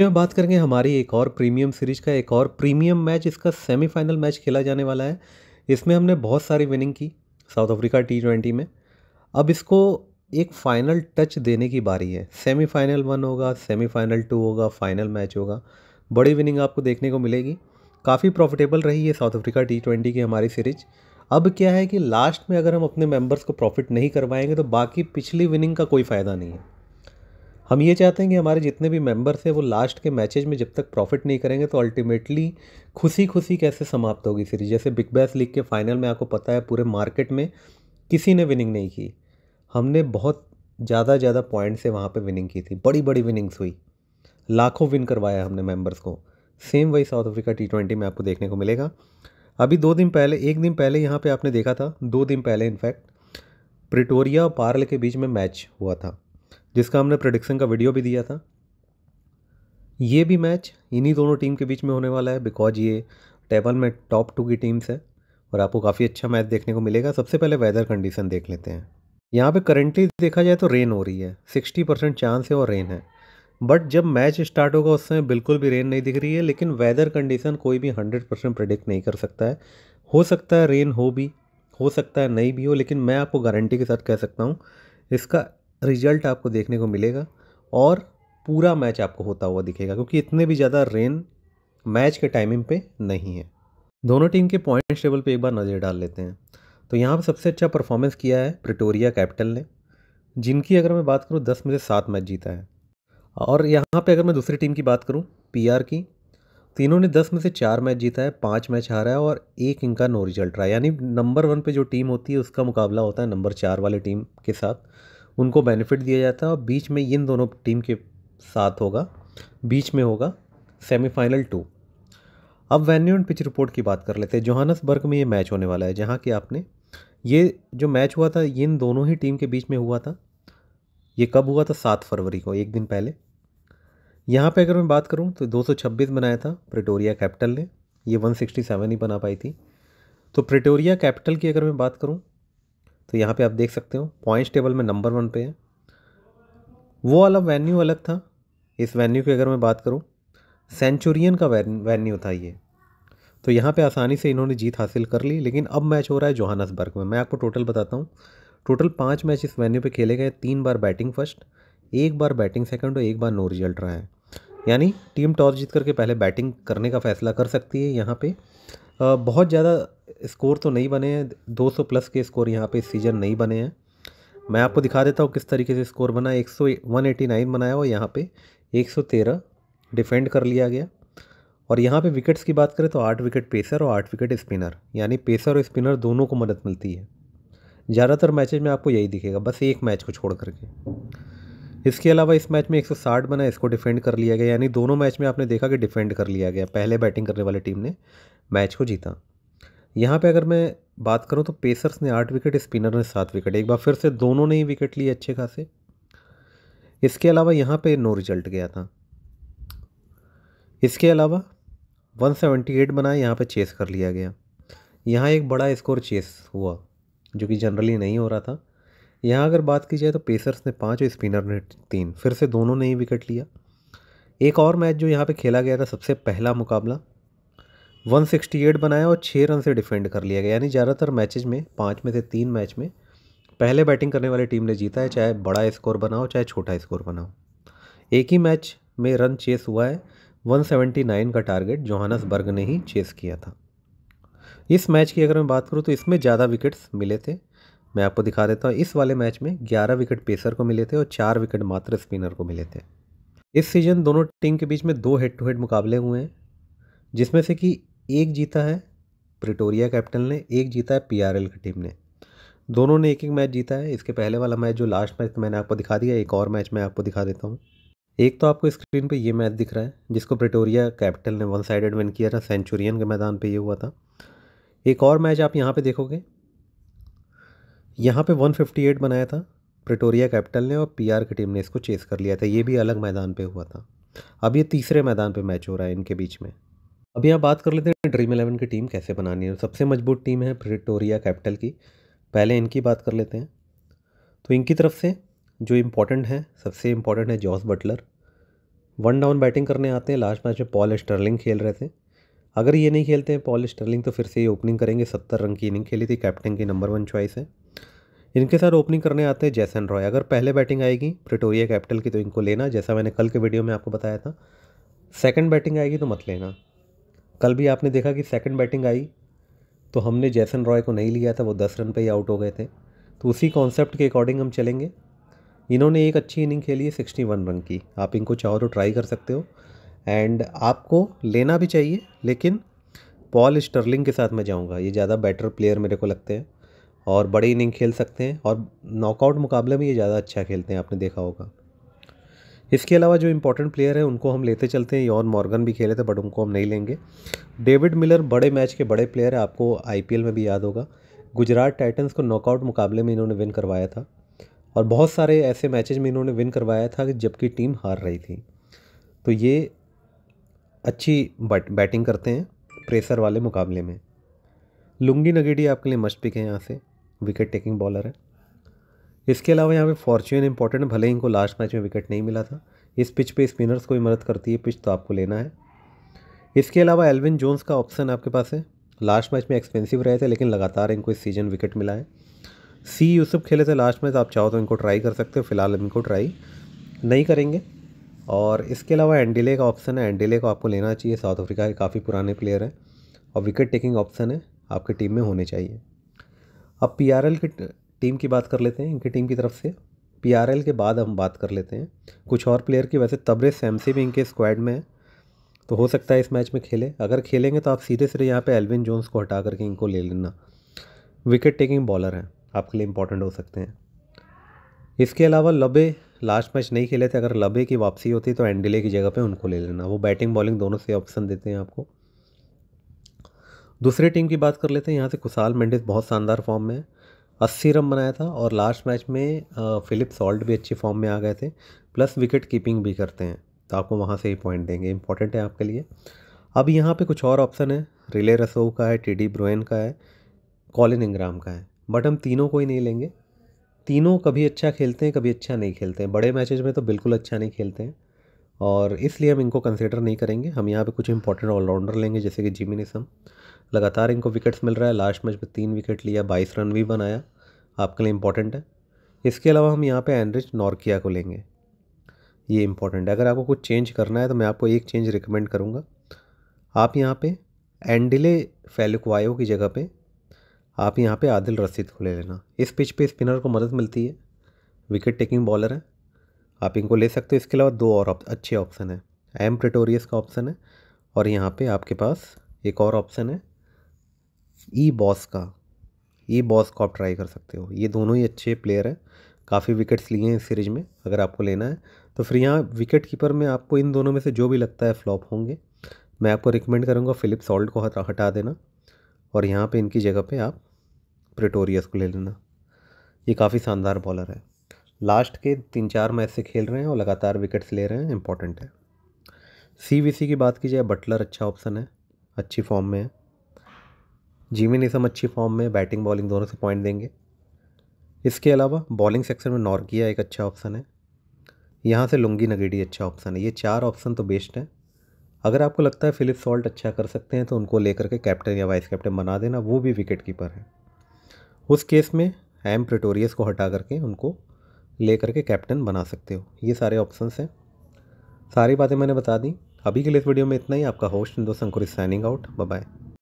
यह बात करेंगे हमारी एक और प्रीमियम सीरीज का एक और प्रीमियम मैच इसका सेमीफाइनल मैच खेला जाने वाला है इसमें हमने बहुत सारी विनिंग की साउथ अफ्रीका टी ट्वेंटी में अब इसको एक फ़ाइनल टच देने की बारी है सेमीफाइनल वन होगा सेमीफाइनल टू होगा फाइनल मैच होगा बड़ी विनिंग आपको देखने को मिलेगी काफ़ी प्रॉफिटेबल रही है साउथ अफ्रीका टी ट्वेंटी की हमारी सीरीज अब क्या है कि लास्ट में अगर हम अपने मेंबर्स को प्रॉफिट नहीं करवाएंगे तो बाकी पिछली विनिंग का कोई फ़ायदा नहीं है हम ये चाहते हैं कि हमारे जितने भी मेंबर्स हैं वो लास्ट के मैचेज में जब तक प्रॉफिट नहीं करेंगे तो अल्टीमेटली खुशी खुशी कैसे समाप्त होगी सीरीज जैसे बिग बैस लीग के फाइनल में आपको पता है पूरे मार्केट में किसी ने विनिंग नहीं की हमने बहुत ज़्यादा ज़्यादा पॉइंट से वहाँ पर विनिंग की थी बड़ी बड़ी विनिंग्स हुई लाखों विन करवाया हमने मेम्बर्स को सेम वही साउथ अफ्रीका टी ट्वेंटी में आपको देखने को मिलेगा अभी दो दिन पहले एक दिन पहले यहाँ पे आपने देखा था दो दिन पहले इनफैक्ट प्रिटोरिया और पार्ल के बीच में मैच हुआ था जिसका हमने प्रडिक्शन का वीडियो भी दिया था ये भी मैच इन्हीं दोनों टीम के बीच में होने वाला है बिकॉज ये टेबल में टॉप टू की टीम्स है और आपको काफ़ी अच्छा मैच देखने को मिलेगा सबसे पहले वेदर कंडीशन देख लेते हैं यहाँ पे करेंटली देखा जाए तो रेन हो रही है सिक्सटी परसेंट चांस है और रेन है बट जब मैच स्टार्ट होगा उस समय बिल्कुल भी रेन नहीं दिख रही है लेकिन वेदर कंडीशन कोई भी हंड्रेड परसेंट प्रडिक्ट नहीं कर सकता है हो सकता है रेन हो भी हो सकता है नहीं भी हो लेकिन मैं आपको गारंटी के साथ कह सकता हूँ इसका रिजल्ट आपको देखने को मिलेगा और पूरा मैच आपको होता हुआ दिखेगा क्योंकि इतने भी ज़्यादा रेन मैच के टाइमिंग पे नहीं है दोनों टीम के पॉइंट्स टेबल पे एक बार नज़र डाल लेते हैं तो यहाँ पर सबसे अच्छा परफॉर्मेंस किया है प्रिटोरिया कैपिटल ने जिनकी अगर मैं बात करूँ दस में से सात मैच जीता है और यहाँ पे अगर मैं दूसरी टीम की बात करूँ पी की तीनों तो ने दस में से चार मैच जीता है पाँच मैच हारा है और एक इनका नो रिजल्ट रहा है यानी नंबर वन पे जो टीम होती है उसका मुकाबला होता है नंबर चार वाली टीम के साथ उनको बेनिफिट दिया जाता है और बीच में इन दोनों टीम के साथ होगा बीच में होगा सेमीफाइनल टू अब वेन्यू एंड पिच रिपोर्ट की बात कर लेते हैं जोहानसबर्ग में ये मैच होने वाला है जहाँ कि आपने ये जो मैच हुआ था ये इन दोनों ही टीम के बीच में हुआ था ये कब हुआ था सात फरवरी को एक दिन पहले यहाँ पे अगर मैं बात करूँ तो 226 बनाया था प्रिटोरिया कैपिटल ने ये 167 ही बना पाई थी तो प्रिटोरिया कैपिटल की अगर मैं बात करूँ तो यहाँ पे आप देख सकते हो पॉइंट्स टेबल में नंबर वन पे है वो वाला वेन्यू अलग था इस वेन्यू की अगर मैं बात करूँ सेंचुरियन का वेन्यू था ये तो यहाँ पे आसानी से इन्होंने जीत हासिल कर ली लेकिन अब मैच हो रहा है जोहानसबर्ग में मैं आपको टोटल बताता हूँ टोटल पाँच मैच इस वेन्यू पर खेले गए तीन बार बैटिंग फर्स्ट एक बार बैटिंग सेकेंड और एक बार नो रिजल्ट रहा है यानी टीम टॉस जीत करके पहले बैटिंग करने का फैसला कर सकती है यहाँ पर बहुत ज़्यादा स्कोर तो नहीं बने हैं 200 प्लस के स्कोर यहाँ पे इस सीज़न नहीं बने हैं मैं आपको दिखा देता हूँ किस तरीके से स्कोर बना एक सौ बनाया और यहाँ पे 113 डिफेंड कर लिया गया और यहाँ पे विकेट्स की बात करें तो आठ विकेट पेसर और आठ विकेट स्पिनर यानी पेसर और स्पिनर दोनों को मदद मिलती है ज़्यादातर मैचेज में आपको यही दिखेगा बस एक मैच को छोड़ करके इसके अलावा इस मैच में 160 बना इसको डिफेंड कर लिया गया यानी दोनों मैच में आपने देखा कि डिफेंड कर लिया गया पहले बैटिंग करने वाली टीम ने मैच को जीता यहाँ पे अगर मैं बात करूँ तो पेसर्स ने आठ विकेट स्पिनर ने सात विकेट एक बार फिर से दोनों ने ही विकेट लिए अच्छे खासे इसके अलावा यहाँ पे नो रिजल्ट गया था इसके अलावा 178 बनाए यहाँ पर चेस कर लिया गया यहाँ एक बड़ा स्कोर चेस हुआ जो कि जनरली नहीं हो रहा था यहाँ अगर बात की जाए तो पेसर्स ने पाँच और स्पिनर ने तीन फिर से दोनों ने ही विकेट लिया एक और मैच जो यहाँ पे खेला गया था सबसे पहला मुकाबला 168 बनाया और छः रन से डिफेंड कर लिया गया यानी ज़्यादातर मैचेज में पाँच में से तीन मैच में पहले बैटिंग करने वाली टीम ने जीता है चाहे बड़ा स्कोर बनाओ चाहे छोटा स्कोर बनाओ एक ही मैच में रन चेस हुआ है 179 का टारगेट बर्ग ने ही चेस किया था इस मैच की अगर मैं बात करूँ तो इसमें ज़्यादा विकेट्स मिले थे मैं आपको दिखा देता हूँ इस वाले मैच में 11 विकेट पेसर को मिले थे और चार विकेट मात्र स्पिनर को मिले थे इस सीज़न दोनों टीम के बीच में दो हेड टू हेड मुकाबले हुए हैं जिसमें से कि एक जीता है प्रिटोरिया कैपिटल ने एक जीता है पीआरएल की टीम ने दोनों ने एक एक मैच जीता है इसके पहले वाला मैच जो लास्ट मैच मैंने आपको दिखा दिया एक और मैच मैं आपको दिखा देता हूँ एक तो आपको स्क्रीन पे ये मैच दिख रहा है जिसको प्रिटोरिया कैपिटल ने वन साइडेड विन किया था सेंचुरियन के मैदान पे ये हुआ था एक और मैच आप यहाँ पे देखोगे यहाँ पे 158 बनाया था प्रिटोरिया कैपिटल ने और पीआर की टीम ने इसको चेस कर लिया था ये भी अलग मैदान पे हुआ था अब ये तीसरे मैदान पे मैच हो रहा है इनके बीच में अभी यहाँ बात कर लेते हैं ड्रीम इलेवन की टीम कैसे बनानी है सबसे मजबूत टीम है प्रिटोरिया कैपिटल की पहले इनकी बात कर लेते हैं तो इनकी तरफ से जो इम्पोर्टेंट है सबसे इम्पोर्टेंट है Jos Buttler one down batting करने आते हैं लास्ट मैच में पॉल स्टर्लिंग खेल रहे थे अगर ये नहीं खेलते हैं पॉल स्टर्लिंग तो फिर से ये ओपनिंग करेंगे सत्तर रन की इनिंग खेली थी कैप्टन की नंबर वन चॉइस है इनके साथ ओपनिंग करने आते हैं जैसन रॉय अगर पहले बैटिंग आएगी प्रिटोरिया कैपिटल की तो इनको लेना जैसा मैंने कल के वीडियो में आपको बताया था सेकंड बैटिंग आएगी तो मत लेना कल भी आपने देखा कि सेकंड बैटिंग आई तो हमने जैसन रॉय को नहीं लिया था वो दस रन पे ही आउट हो गए थे तो उसी कॉन्सेप्ट के अकॉर्डिंग हम चलेंगे इन्होंने एक अच्छी इनिंग खेली है सिक्सटी वन रन की आप इनको चाहो तो ट्राई कर सकते हो एंड आपको लेना भी चाहिए लेकिन पॉल स्टर्लिंग के साथ मैं जाऊँगा ये ज़्यादा बेटर प्लेयर मेरे को लगते हैं और बड़े इनिंग खेल सकते हैं और नॉकआउट मुकाबले में ये ज़्यादा अच्छा खेलते हैं आपने देखा होगा इसके अलावा जो इंपॉर्टेंट प्लेयर है उनको हम लेते चलते हैं यॉन मॉर्गन भी खेले थे बट उनको हम नहीं लेंगे डेविड मिलर बड़े मैच के बड़े प्लेयर है आपको आई में भी याद होगा गुजरात टाइटन्स को नॉकआउट मुकाबले में इन्होंने विन करवाया था और बहुत सारे ऐसे मैचेज में इन्होंने विन करवाया था जबकि टीम हार रही थी तो ये अच्छी बैट बैटिंग करते हैं प्रेशर वाले मुकाबले में लुंगी नगेडी आपके लिए मस्ट पिक है यहाँ से विकेट टेकिंग बॉलर है इसके अलावा यहाँ पे फॉर्च्यून इंपॉर्टेंट भले ही इनको लास्ट मैच में विकेट नहीं मिला था इस पिच पे स्पिनर्स को मदद करती है पिच तो आपको लेना है इसके अलावा एलविन जोन्स का ऑप्शन आपके पास है लास्ट मैच में एक्सपेंसिव रहे थे लेकिन लगातार इनको इस सीजन विकेट मिला है सी यूसुफ खेले थे लास्ट मैच आप चाहो तो इनको ट्राई कर सकते हो फिलहाल इनको ट्राई नहीं करेंगे और इसके अलावा एंडिले का ऑप्शन है एंडिले को आपको लेना चाहिए साउथ अफ्रीका के काफ़ी पुराने प्लेयर हैं और विकेट टेकिंग ऑप्शन है आपके टीम में होने चाहिए अब पी आर एल के टीम की बात कर लेते हैं इनकी टीम की तरफ से पीआरएल के बाद हम बात कर लेते हैं कुछ और प्लेयर की वैसे तबरे सैमसी भी इनके स्क्वाड में है तो हो सकता है इस मैच में खेले अगर खेलेंगे तो आप सीधे सीधे यहाँ पे एलविन जोन्स को हटा करके इनको ले लेना विकेट टेकिंग बॉलर हैं आपके लिए इंपॉर्टेंट हो सकते हैं इसके अलावा लबे लास्ट मैच नहीं खेले थे अगर लबे की वापसी होती तो एंडिले की जगह पे उनको ले लेना वो बैटिंग बॉलिंग दोनों से ऑप्शन देते हैं आपको दूसरी टीम की बात कर लेते हैं यहाँ से कुशाल मेंडिस बहुत शानदार फॉर्म में है अस्सी रन बनाया था और लास्ट मैच में फ़िलिप सॉल्ट भी अच्छी फॉर्म में आ गए थे प्लस विकेट कीपिंग भी करते हैं तो आपको वहाँ से ही पॉइंट देंगे इंपॉर्टेंट है आपके लिए अब यहाँ पे कुछ और ऑप्शन है रिले रसो का है टी डी ब्रोन का है कॉलिन इंग्राम का है बट हम तीनों को ही नहीं लेंगे तीनों कभी अच्छा खेलते हैं कभी अच्छा नहीं खेलते हैं बड़े मैचेज में तो बिल्कुल अच्छा नहीं खेलते हैं और इसलिए हम इनको कंसिडर नहीं करेंगे हम यहाँ पर कुछ इंपॉर्टेंट ऑलराउंडर लेंगे जैसे कि जिमिनिसम लगातार इनको विकेट्स मिल रहा है लास्ट मैच में तीन विकेट लिया बाईस रन भी बनाया आपके लिए इंपॉर्टेंट है इसके अलावा हम यहाँ पे एनरिच नॉर्किया को लेंगे ये इंपॉर्टेंट है अगर आपको कुछ चेंज करना है तो मैं आपको एक चेंज रिकमेंड करूँगा आप यहाँ पे एंडिले फेलुकवायो की जगह पे आप यहाँ पे आदिल रसीद को ले लेना इस पिच पे स्पिनर को मदद मिलती है विकेट टेकिंग बॉलर है आप इनको ले सकते हो इसके अलावा दो और अच्छे ऑप्शन हैं एम प्रिटोरियस का ऑप्शन है और यहाँ पे आपके पास एक और ऑप्शन है ई e बॉस का ई e बॉस को आप ट्राई कर सकते हो ये दोनों ही अच्छे प्लेयर हैं काफ़ी विकेट्स लिए हैं इस सीरीज में अगर आपको लेना है तो फिर यहाँ विकेट कीपर में आपको इन दोनों में से जो भी लगता है फ्लॉप होंगे मैं आपको रिकमेंड करूँगा फिलिप सॉल्ट को हटा देना और यहाँ पे इनकी जगह पे आप प्रिटोरियस को ले लेना ये काफ़ी शानदार बॉलर है लास्ट के तीन चार मैच से खेल रहे हैं और लगातार विकेट्स ले रहे हैं इंपॉर्टेंट है सी की बात की जाए बटलर अच्छा ऑप्शन है अच्छी फॉर्म में है जीवन निज़म अच्छी फॉर्म में बैटिंग बॉलिंग दोनों से पॉइंट देंगे इसके अलावा बॉलिंग सेक्शन में नॉर्किया एक अच्छा ऑप्शन है यहाँ से लुंगी नगेडी अच्छा ऑप्शन है ये चार ऑप्शन तो बेस्ट हैं अगर आपको लगता है फिलिप सॉल्ट अच्छा कर सकते हैं तो उनको लेकर के कैप्टन या वाइस कैप्टन बना देना वो भी विकेट कीपर है उस केस में एम प्रिटोरियस को हटा करके उनको लेकर के कैप्टन बना सकते हो ये सारे ऑप्शन हैं सारी बातें मैंने बता दी अभी के लिए इस वीडियो में इतना ही आपका होस्ट दो संकुर साइनिंग आउट बाय